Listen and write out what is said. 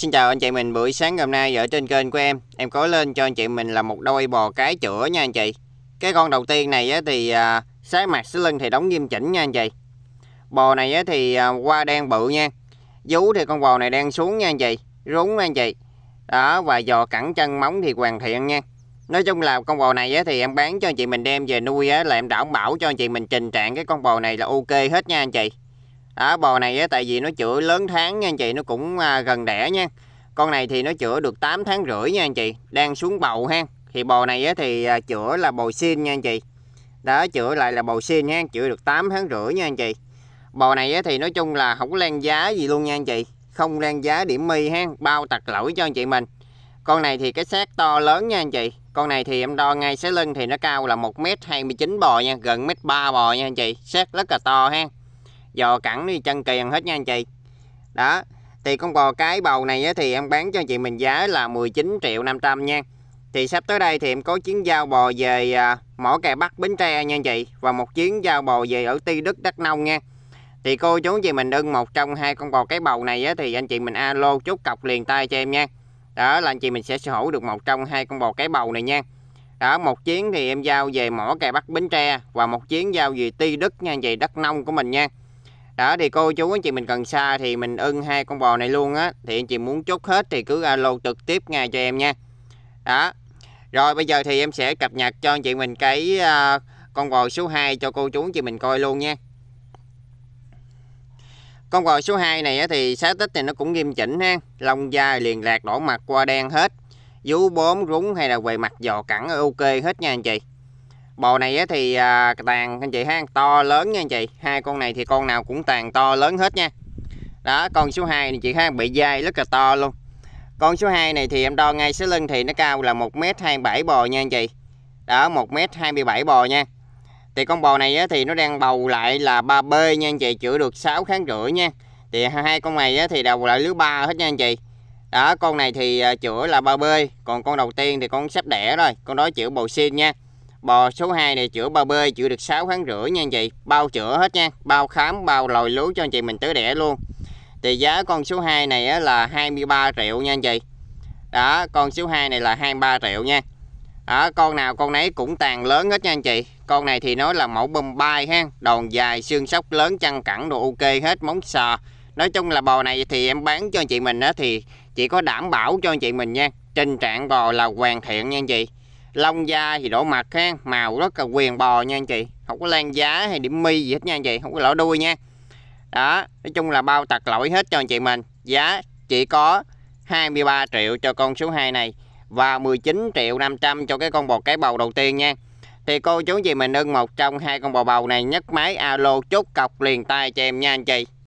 Xin chào anh chị mình buổi sáng hôm nay ở trên kênh của em Em có lên cho anh chị mình là một đôi bò cái chữa nha anh chị Cái con đầu tiên này thì à, sái mặt sái lưng thì đóng nghiêm chỉnh nha anh chị Bò này thì qua à, đen bự nha Vú thì con bò này đang xuống nha anh chị Rúng nha anh chị Đó và giò cẳng chân móng thì hoàn thiện nha Nói chung là con bò này thì em bán cho anh chị mình đem về nuôi á, là em đảm bảo cho anh chị mình trình trạng cái con bò này là ok hết nha anh chị đó, bò này á, tại vì nó chữa lớn tháng nha anh chị nó cũng à, gần đẻ nha con này thì nó chữa được 8 tháng rưỡi nha anh chị đang xuống bầu ha thì bò này á, thì à, chữa là bầu xin nha anh chị đó chữa lại là bầu xin nha chữa được 8 tháng rưỡi nha anh chị bò này á, thì nói chung là không có lan giá gì luôn nha anh chị không lan giá điểm mi ha bao tặc lỗi cho anh chị mình con này thì cái xác to lớn nha anh chị con này thì em đo ngay xé lưng thì nó cao là 1m29 bò nha gần mét ba bò nha anh chị xác rất là to ha dò cẳng đi chân kiền hết nha anh chị đó thì con bò cái bầu này thì em bán cho anh chị mình giá là 19 triệu 500 nha thì sắp tới đây thì em có chuyến giao bò về à, mỏ kè bắc bến tre nha anh chị và một chuyến giao bò về ở ti đức đắk nông nha thì cô chú chị mình ưng một trong hai con bò cái bầu này thì anh chị mình alo chút cọc liền tay cho em nha đó là anh chị mình sẽ sở hữu được một trong hai con bò cái bầu này nha đó một chuyến thì em giao về mỏ kè bắc bến tre và một chuyến giao về ti đức nha anh chị đắk nông của mình nha đó thì cô chú anh chị mình cần xa thì mình ưng hai con bò này luôn á thì anh chị muốn chốt hết thì cứ alo trực tiếp ngay cho em nha đó rồi bây giờ thì em sẽ cập nhật cho anh chị mình cái uh, con bò số 2 cho cô chú anh chị mình coi luôn nha con bò số 2 này thì xá tích thì nó cũng nghiêm chỉnh ha lông dài liền lạc đỏ mặt qua đen hết vú bốm rúng hay là về mặt giò cẳng ok hết nha anh chị bò này thì à, tàn anh chị ha to lớn nha anh chị hai con này thì con nào cũng tàn to lớn hết nha đó con số 2 thì chị ha bị dai rất là to luôn con số 2 này thì em đo ngay xế lưng thì nó cao là 1m27 bò nha anh chị đó 1m27 bò nha thì con bò này thì nó đang bầu lại là 3B nha anh chị chữa được 6 tháng rưỡi nha thì hai con này thì đầu lại lứa ba hết nha anh chị đó con này thì à, chữa là 3B còn con đầu tiên thì con sắp đẻ rồi con đó chữa bầu xin nha Bò số 2 này chữa bao bơi chữa được 6 tháng rưỡi nha anh chị Bao chữa hết nha Bao khám, bao lòi lú cho anh chị mình tới đẻ luôn Thì giá con số 2 này là 23 triệu nha anh chị Đó con số 2 này là 23 triệu nha đó, con nào con nấy cũng tàn lớn hết nha anh chị Con này thì nói là mẫu bơm bay ha Đòn dài, xương sóc lớn, chăn cẳng đồ ok hết, móng sò Nói chung là bò này thì em bán cho anh chị mình á Thì chỉ có đảm bảo cho anh chị mình nha tình trạng bò là hoàn thiện nha anh chị lông da thì đỏ mặt ha màu rất là quyền bò nha anh chị không có lan giá hay điểm mi gì hết nha anh chị không có lỗ đuôi nha đó nói chung là bao tặc lỗi hết cho anh chị mình giá chỉ có 23 triệu cho con số 2 này và 19 triệu 500 cho cái con bò cái bầu đầu tiên nha thì cô chú chị mình ưng một trong hai con bò bầu này nhấc máy alo chốt cọc liền tay cho em nha anh chị